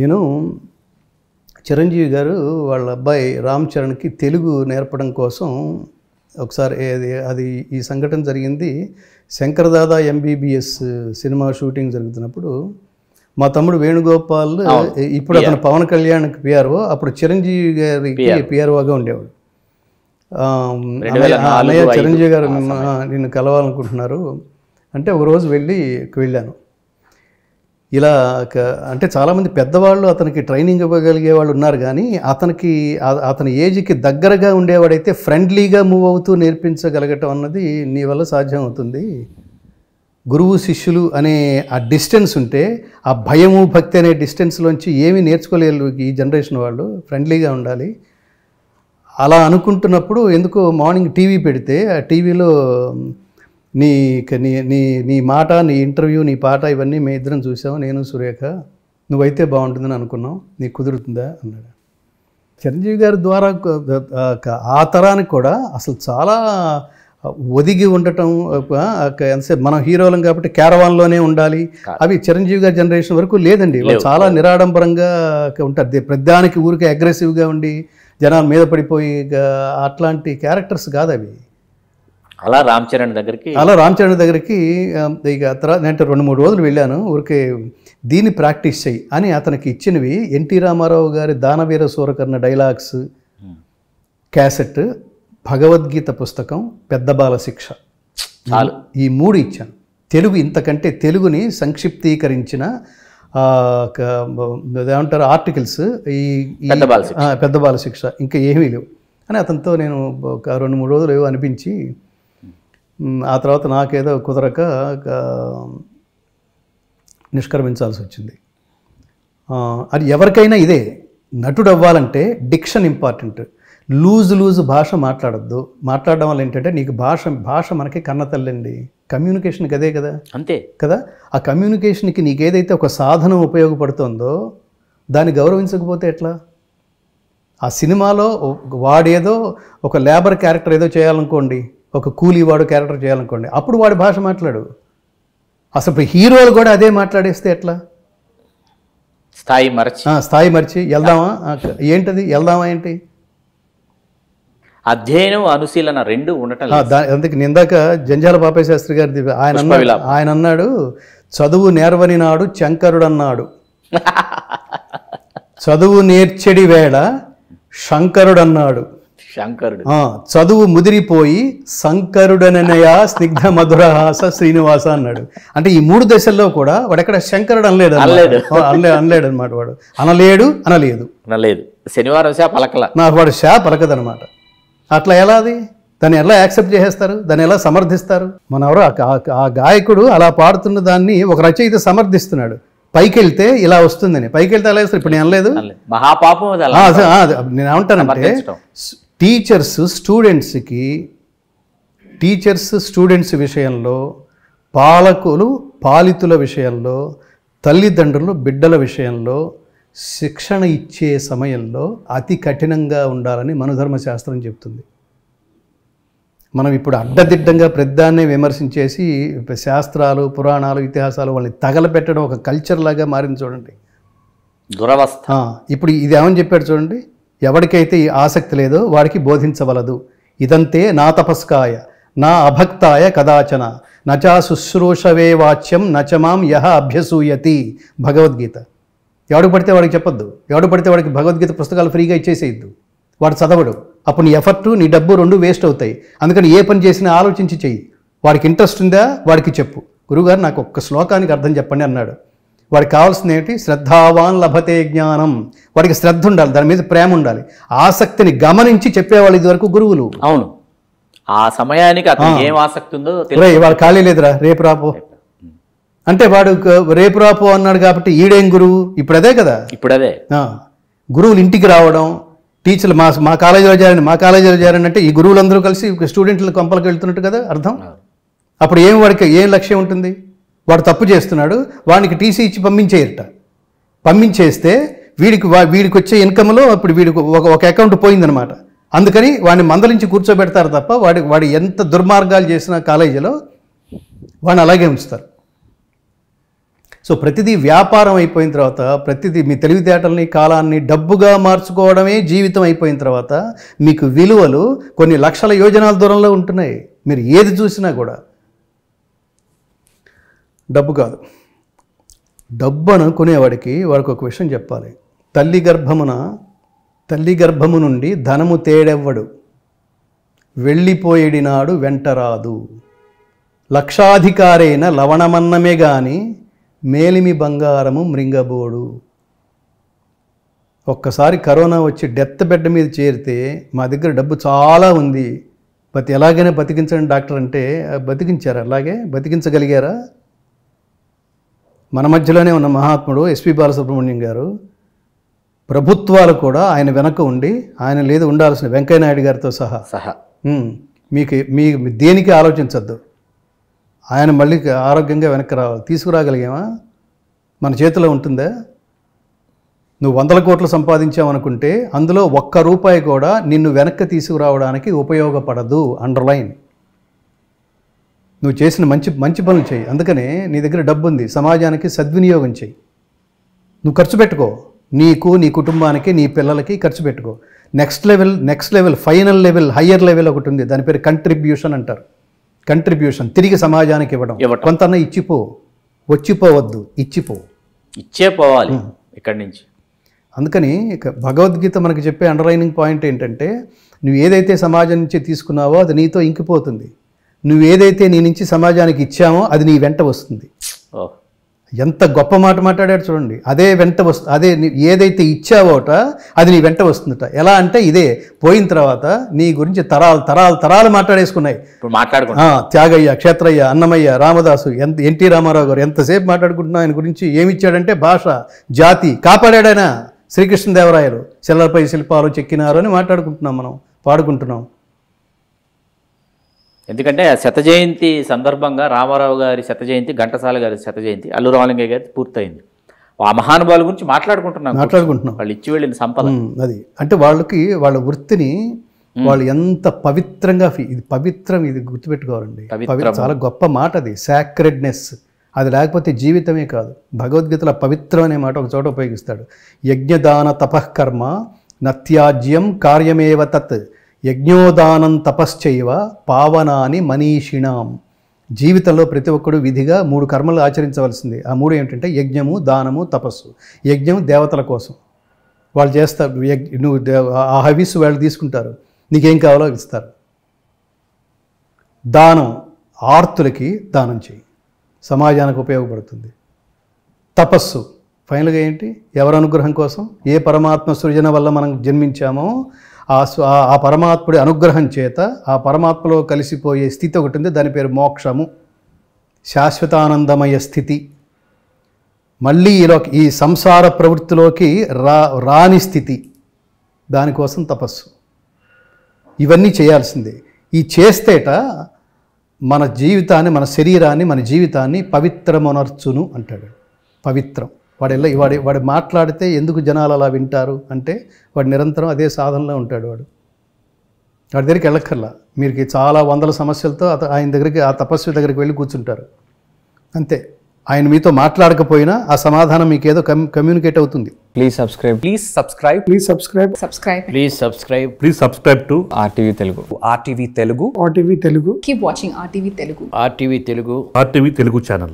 నేను చిరంజీవి గారు వాళ్ళ అబ్బాయి రామ్ చరణ్కి తెలుగు నేర్పడం కోసం ఒకసారి అది ఈ సంఘటన జరిగింది శంకరదాదా ఎంబీబీఎస్ సినిమా షూటింగ్ జరుగుతున్నప్పుడు మా తమ్ముడు వేణుగోపాల్ ఇప్పుడు అతను పవన్ కళ్యాణ్కి పిఆర్ఓ అప్పుడు చిరంజీవి గారికి పిఆర్ఓగా ఉండేవాడు అన్నయ్య చిరంజీవి గారు నిన్ను కలవాలనుకుంటున్నారు అంటే ఒకరోజు వెళ్ళి వెళ్ళాను ఇలా అంటే చాలామంది పెద్దవాళ్ళు అతనికి ట్రైనింగ్ ఇవ్వగలిగే వాళ్ళు ఉన్నారు కానీ అతనికి అతని ఏజ్కి దగ్గరగా ఉండేవాడైతే ఫ్రెండ్లీగా మూవ్ అవుతూ నేర్పించగలగటం అన్నది నీ వల్ల సాధ్యం అవుతుంది గురువు శిష్యులు అనే ఆ డిస్టెన్స్ ఉంటే ఆ భయము భక్తి అనే డిస్టెన్స్లోంచి ఏమీ నేర్చుకోలేరు ఈ జనరేషన్ వాళ్ళు ఫ్రెండ్లీగా ఉండాలి అలా అనుకుంటున్నప్పుడు ఎందుకో మార్నింగ్ టీవీ పెడితే ఆ టీవీలో నీ నీ నీ నీ మాట నీ ఇంటర్వ్యూ నీ పాట ఇవన్నీ మేము ఇద్దరం చూసాం నేను సురేఖ నువ్వైతే బాగుంటుందని అనుకున్నాం నీకు కుదురుతుందా అన్నాడు చిరంజీవి గారి ద్వారా ఆ తరానికి కూడా అసలు చాలా ఒదిగి ఉండటం ఎంతసేపు మనం హీరోలం కాబట్టి క్యారవాన్లోనే ఉండాలి అవి చిరంజీవి గారి జనరేషన్ వరకు లేదండి చాలా నిరాడంబరంగా ఉంటారు ప్రధానికి ఊరికే అగ్రెసివ్గా ఉండి జనాల మీద పడిపోయి అట్లాంటి క్యారెక్టర్స్ కాదు అవి అలా రామ్ చరణ్ దగ్గరికి అలా రామ్ చరణ్ దగ్గరికి ఇక తర్వాత నేను రెండు మూడు రోజులు వెళ్ళాను ఊరికే దీన్ని ప్రాక్టీస్ చెయ్యి అని అతనికి ఇచ్చినవి ఎన్టీ రామారావు గారి దానవీర సూరకర్ణ డైలాగ్స్ క్యాసెట్ భగవద్గీత పుస్తకం పెద్ద బాల శిక్ష ఈ మూడు ఇచ్చాను తెలుగు ఇంతకంటే తెలుగుని సంక్షిప్తీకరించిన ఏమంటారు ఆర్టికల్స్ ఈ పెద్ద బాల శిక్ష ఇంకా ఏమీ లేవు అని అతనితో నేను రెండు మూడు రోజులు ఏవో అనిపించి ఆ తర్వాత నాకేదో కుదరక నిష్క్రమించాల్సి వచ్చింది అది ఎవరికైనా ఇదే నటుడు అవ్వాలంటే డిక్షన్ ఇంపార్టెంట్ లూజ్ లూజ్ భాష మాట్లాడద్దు మాట్లాడడం వల్ల ఏంటంటే నీకు భాష భాష మనకి కన్నతల్లండి కమ్యూనికేషన్కి అదే కదా అంతే కదా ఆ కమ్యూనికేషన్కి నీకు ఏదైతే ఒక సాధనం ఉపయోగపడుతుందో దాన్ని గౌరవించకపోతే ఎట్లా ఆ సినిమాలో వాడేదో ఒక లేబర్ క్యారెక్టర్ ఏదో చేయాలనుకోండి ఒక కూలీవాడు క్యారెక్టర్ చేయాలనుకోండి అప్పుడు వాడి భాష మాట్లాడు అసలు హీరోలు కూడా అదే మాట్లాడేస్తే ఎట్లా స్థాయి మరచి స్థాయి మరచి వెళ్దామా ఏంటది వెళ్దామా ఏంటి అధ్యయనం అనుశీలన రెండు ఉండటం అందుకే నిందాక జంజాల బాపయ్య శాస్త్రి గారిది ఆయన ఆయన అన్నాడు చదువు నేర్వని నాడు శంకరుడు అన్నాడు చదువు నేర్చడి వేళ శంకరుడు అన్నాడు శంకరుడు చదువు ముదిరిపోయి శంకరుడననయా స్నిగ్ధ మధురహాస శ్రీనివాస అన్నాడు అంటే ఈ మూడు దశల్లో కూడా వాడు ఎక్కడ శంకరుడు అనలేడు అనలేదు అనలేదు అనలేడు అనమాట వాడు అనలేడు అనలేదు అనలేదు శనివారం షా పలకల నా వాడు షా అనమాట అట్లా ఎలా అది దాన్ని ఎలా యాక్సెప్ట్ చేసేస్తారు దాన్ని ఎలా సమర్థిస్తారు మన ఎవరో ఆ గాయకుడు అలా పాడుతున్న దాన్ని ఒక రచయిత సమర్థిస్తున్నాడు పైకి వెళ్తే ఇలా వస్తుందని పైకి వెళ్తే అలా ఇప్పుడు నేను అనలేదు మహాపాపం నేను ఏమంటానంటే టీచర్స్ స్టూడెంట్స్కి టీచర్స్ స్టూడెంట్స్ విషయంలో పాలకులు పాలితుల విషయంలో తల్లిదండ్రులు బిడ్డల విషయంలో శిక్షణ ఇచ్చే సమయంలో అతి కఠినంగా ఉండాలని మనధర్మశాస్త్రం చెప్తుంది మనం ఇప్పుడు అడ్డదిడ్డంగా పెద్దాన్నే విమర్శించేసి శాస్త్రాలు పురాణాలు ఇతిహాసాలు వాళ్ళని తగలపెట్టడం ఒక కల్చర్ లాగా మారింది చూడండి దురవస్థ ఇప్పుడు ఇది ఏమని చెప్పాడు చూడండి ఎవరికైతే ఈ ఆసక్తి లేదో వాడికి ఇదంతే నా తపస్కాయ నా అభక్తాయ కదాచన నచా శుశ్రూషవే వాచ్యం నచమాం యహ అభ్యసూయతి భగవద్గీత ఎవడు పడితే వాడికి చెప్పొద్దు ఎవడు పడితే వాడికి భగవద్గీత పుస్తకాలు ఫ్రీగా ఇచ్చేసేయద్దు వాడు చదవడు అప్పుడు నీ ఎఫర్టు నీ డబ్బు రెండు వేస్ట్ అవుతాయి అందుకని ఏ పని చేసినా ఆలోచించి చెయ్యి వాడికి ఇంట్రెస్ట్ ఉందా వాడికి చెప్పు గురుగారు నాకు ఒక్క శ్లోకానికి అర్థం చెప్పండి అన్నాడు వాడికి కావాల్సింది ఏంటి శ్రద్ధావాన్ లభతే జ్ఞానం వాడికి శ్రద్ధ ఉండాలి దాని మీద ప్రేమ ఉండాలి ఆసక్తిని గమనించి చెప్పేవాళ్ళు ఇదివరకు గురువులు అవును ఆ సమయానికి ఏం ఆసక్తి ఉందో వాడు ఖాళీ లేదురా రేపు రాపో అంటే వాడు రేపు రాపో అన్నాడు కాబట్టి ఈడేం గురువు ఇప్పుడు అదే కదా ఇప్పుడు అదే గురువులు ఇంటికి రావడం టీచర్లు మా మా కాలేజీలో చేరండి మా కాలేజీలో చేరండి అంటే ఈ గురువులందరూ కలిసి స్టూడెంట్లు కొంపలకు వెళ్తున్నట్టు కదా అర్థం అప్పుడు ఏం వాడికి ఏం లక్ష్యం ఉంటుంది వాడు తప్పు చేస్తున్నాడు వానికి టీసీ ఇచ్చి పంపించేయట పంపించేస్తే వీడికి వీడికి వచ్చే ఇన్కమ్లో అప్పుడు వీడికి ఒక ఒక అకౌంట్ పోయిందనమాట అందుకని వాడిని మందలించి కూర్చోబెడతారు తప్ప వాడి వాడు ఎంత దుర్మార్గాలు చేసినా కాలేజీలో వాడిని అలాగే ఉంచుతారు సో ప్రతిదీ వ్యాపారం అయిపోయిన తర్వాత ప్రతిదీ మీ తెలివితేటల్ని కాలాన్ని డబ్బుగా మార్చుకోవడమే జీవితం అయిపోయిన తర్వాత మీకు విలువలు కొన్ని లక్షల యోజనాల దూరంలో ఉంటున్నాయి మీరు ఏది చూసినా కూడా డబ్బు కాదు డబ్బు అనుకునేవాడికి వాడికి ఒక విషయం చెప్పాలి తల్లి గర్భమున తల్లి గర్భము నుండి ధనము తేడెవ్వడు వెళ్ళిపోయేడి నాడు వెంటరాదు లక్షాధికారైన లవణమన్నమే కానీ మేలిమి బంగారము మృంగబోడు ఒక్కసారి కరోనా వచ్చి డెత్ బెడ్ మీద చేరితే మా దగ్గర డబ్బు చాలా ఉంది బతి ఎలాగైనా బతికించండి డాక్టర్ అంటే బతికించారా అలాగే బతికించగలిగారా మన మధ్యలోనే ఉన్న మహాత్ముడు ఎస్పి బాలసుబ్రహ్మణ్యం గారు ప్రభుత్వాలు కూడా ఆయన వెనక ఉండి ఆయన లేదు ఉండాల్సిన వెంకయ్యనాయుడు గారితో సహా సహా మీకు మీ దేనికి ఆలోచించద్దు ఆయన మళ్ళీ ఆరోగ్యంగా వెనక్కి రావాలి తీసుకురాగలిగామా మన చేతిలో ఉంటుందా నువ్వు వందల కోట్లు సంపాదించామనుకుంటే అందులో ఒక్క రూపాయి కూడా నిన్ను వెనక్కి తీసుకురావడానికి ఉపయోగపడదు అండర్లైన్ నువ్వు చేసిన మంచి మంచి పనులు చేయి అందుకనే నీ దగ్గర డబ్బు ఉంది సమాజానికి సద్వినియోగం చేయి నువ్వు ఖర్చు పెట్టుకో నీకు నీ కుటుంబానికి నీ పిల్లలకి ఖర్చు పెట్టుకో next level next level final level higher level ఒకటి ఉంది దాని పేరు కంట్రిబ్యూషన్ అంటారు కంట్రిబ్యూషన్ తిరిగి సమాజానికి ఇవ్వడం కొంత ఇచ్చిపో వచ్చిపోవద్దు ఇచ్చిపో ఇచ్చే పోవాలి ఇక్కడి నుంచి అందుకని ఇక భగవద్గీత మనకు చెప్పే అండర్లైనింగ్ పాయింట్ ఏంటంటే నువ్వు ఏదైతే సమాజం నుంచి తీసుకున్నావో అది నీతో ఇంకిపోతుంది నువ్వు ఏదైతే నీ నుంచి సమాజానికి ఇచ్చామో అది నీ వెంట వస్తుంది ఎంత గొప్ప మాట మాట్లాడాడు చూడండి అదే వెంట వస్తు అదే ఏదైతే ఇచ్చావోట అది నీ వెంట వస్తుందట ఎలా అంటే ఇదే పోయిన తర్వాత నీ గురించి తరాలు తరాలు తరాలు మాట్లాడేసుకున్నాయి మాట్లాడుకున్నా త్యాగయ్య క్షేత్రయ్య అన్నమయ్య రామదాసు ఎంత ఎన్టీ రామారావు గారు ఎంతసేపు మాట్లాడుకుంటున్నావు ఆయన గురించి ఏమిచ్చాడంటే భాష జాతి కాపాడాడైనా శ్రీకృష్ణదేవరాయలు శిల్లపై శిల్పాలు చెక్కినారు అని మాట్లాడుకుంటున్నాం మనం పాడుకుంటున్నాం ఎందుకంటే శత జయంతి సందర్భంగా రామారావు గారి శత జయంతి ఘంటసాల గారి శత జయంతి అల్లు రామలింగయ్య గారి పూర్తయింది ఆ మహానుభావుల గురించి మాట్లాడుకుంటున్నాం మాట్లాడుకుంటున్నాం వాళ్ళు ఇచ్చి వెళ్ళిన సంపద అది అంటే వాళ్ళకి వాళ్ళ వృత్తిని వాళ్ళు ఎంత పవిత్రంగా ఇది పవిత్రం ఇది గుర్తుపెట్టుకోవాలండి చాలా గొప్ప మాట అది సాక్రెడ్నెస్ అది లేకపోతే జీవితమే కాదు భగవద్గీతలో పవిత్రం అనే మాట ఒక చోట ఉపయోగిస్తాడు యజ్ఞదాన తపకర్మ నత్యాజ్యం కార్యమేవ తత్ యజ్ఞోదానం తపశ్చైవ పావనాని మనీషిణాం జీవితంలో ప్రతి ఒక్కడు విధిగా మూడు కర్మలు ఆచరించవలసింది ఆ మూడు ఏమిటంటే యజ్ఞము దానము తపస్సు యజ్ఞం దేవతల కోసం వాళ్ళు చేస్తారు నువ్వు ఆ హవిస్ వాళ్ళు తీసుకుంటారు నీకేం కావాలో ఇస్తారు దానం ఆర్తులకి దానం చేయి సమాజానికి ఉపయోగపడుతుంది తపస్సు ఫైనల్గా ఏంటి ఎవరి అనుగ్రహం కోసం ఏ పరమాత్మ సృజన వల్ల మనం జన్మించామో ఆ పరమాత్ముడి అనుగ్రహం చేత ఆ పరమాత్మలో కలిసిపోయే స్థితి ఒకటి ఉంది దాని పేరు మోక్షము శాశ్వతానందమయ స్థితి మళ్ళీ ఈలో ఈ సంసార ప్రవృత్తిలోకి రా రాని స్థితి దానికోసం తపస్సు ఇవన్నీ చేయాల్సిందే ఈ చేస్తేట మన జీవితాన్ని మన శరీరాన్ని మన జీవితాన్ని పవిత్రమునర్చును అంటాడు పవిత్రం వాడు ఎలా వాడి వాడు మాట్లాడితే ఎందుకు జనాలు అలా వింటారు అంటే వాడు నిరంతరం అదే సాధనలో ఉంటాడు వాడు వాడి దగ్గరికి వెళ్ళక్కర్లా మీరు చాలా వందల సమస్యలతో అత ఆయన దగ్గరికి ఆ తపస్వి దగ్గరికి వెళ్ళి కూర్చుంటారు అంతే ఆయన మీతో మాట్లాడకపోయినా ఆ సమాధానం మీకు ఏదో కమ్యూనికేట్ అవుతుంది please subscribe please subscribe please subscribe subscribe please subscribe please subscribe to RTV Telugu RTV Telugu RTV Telugu keep watching RTV Telugu RTV Telugu RTV Telugu channel